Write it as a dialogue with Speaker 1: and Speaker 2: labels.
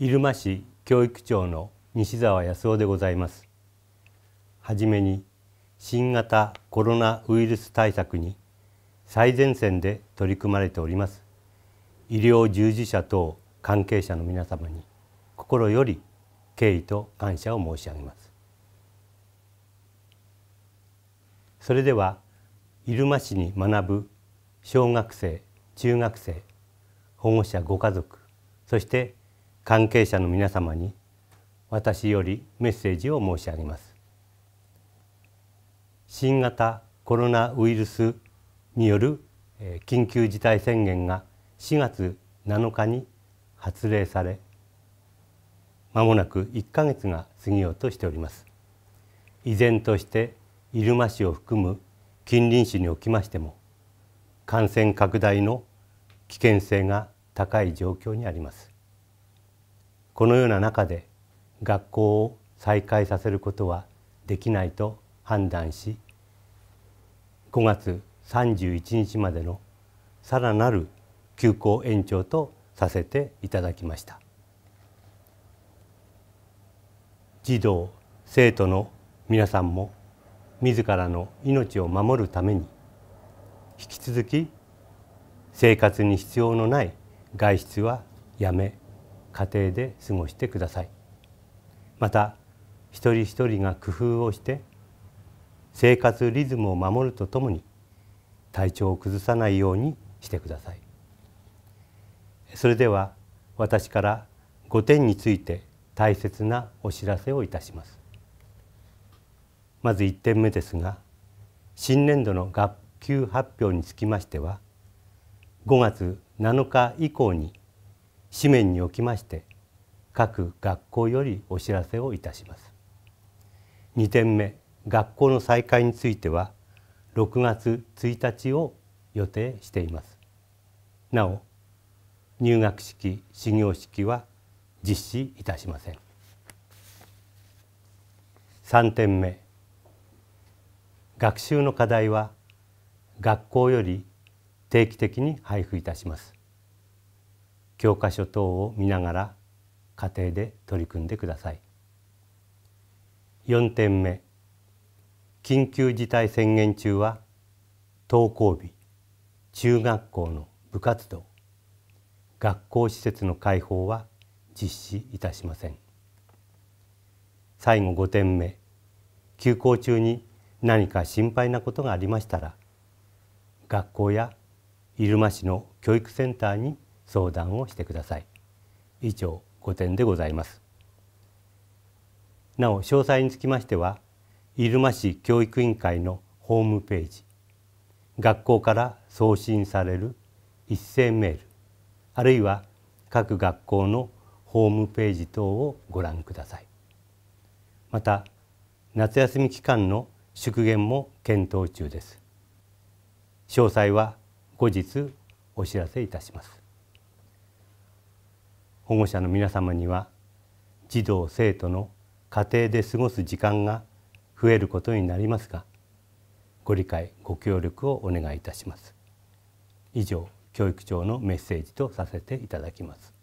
Speaker 1: 入間市教育長の西澤康夫でございますはじめに新型コロナウイルス対策に最前線で取り組まれております医療従事者等関係者の皆様に心より敬意と感謝を申し上げますそれでは入間市に学ぶ小学生中学生保護者ご家族そして関係者の皆様に私よりメッセージを申し上げます新型コロナウイルスによる緊急事態宣言が4月7日に発令されまもなく1ヶ月が過ぎようとしております依然として入間市を含む近隣市におきましても感染拡大の危険性が高い状況にありますこのような中で学校を再開させることはできないと判断し5月31日までのさらなる休校延長とさせていただきました児童生徒の皆さんも自らの命を守るために引き続き生活に必要のない外出はやめ家庭で過ごしてくださいまた一人一人が工夫をして生活リズムを守るとともに体調を崩さないようにしてくださいそれでは私から5点について大切なお知らせをいたしますまず1点目ですが新年度の学級発表につきましては5月7日以降に紙面におきまして各学校よりお知らせをいたします2点目学校の再開については6月1日を予定していますなお入学式始業式は実施いたしません3点目学習の課題は学校より定期的に配布いたします教科書等を見ながら家庭で取り組んでください4点目緊急事態宣言中は登校日中学校の部活動学校施設の開放は実施いたしません最後5点目休校中に何か心配なことがありましたら学校や入間市の教育センターに相談をしてください以上5点でございますなお詳細につきましては入間市教育委員会のホームページ学校から送信される一斉メールあるいは各学校のホームページ等をご覧くださいまた夏休み期間の縮減も検討中です詳細は後日お知らせいたします保護者の皆様には児童生徒の家庭で過ごす時間が増えることになりますがご理解ご協力をお願いいたします以上教育長のメッセージとさせていただきます